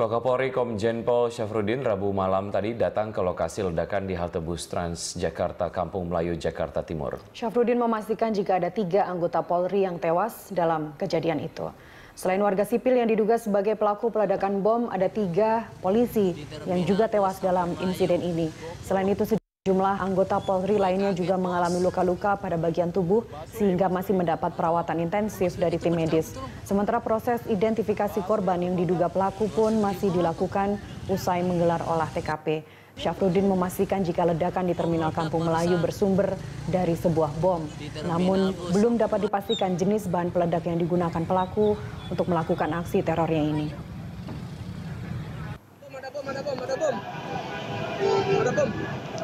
Wakapolri Komjen Pol Syafruddin Rabu malam tadi datang ke lokasi ledakan di halte bus Trans Jakarta Kampung Melayu Jakarta Timur. Syafruddin memastikan jika ada tiga anggota Polri yang tewas dalam kejadian itu. Selain warga sipil yang diduga sebagai pelaku peledakan bom, ada tiga polisi yang juga tewas dalam insiden ini. Selain itu, Jumlah anggota Polri lainnya juga mengalami luka-luka pada bagian tubuh sehingga masih mendapat perawatan intensif dari tim medis. Sementara proses identifikasi korban yang diduga pelaku pun masih dilakukan usai menggelar olah TKP. Syafruddin memastikan jika ledakan di Terminal Kampung Melayu bersumber dari sebuah bom. Namun, belum dapat dipastikan jenis bahan peledak yang digunakan pelaku untuk melakukan aksi terornya ini. Ada bom, ada bom, ada bom. Ada bom.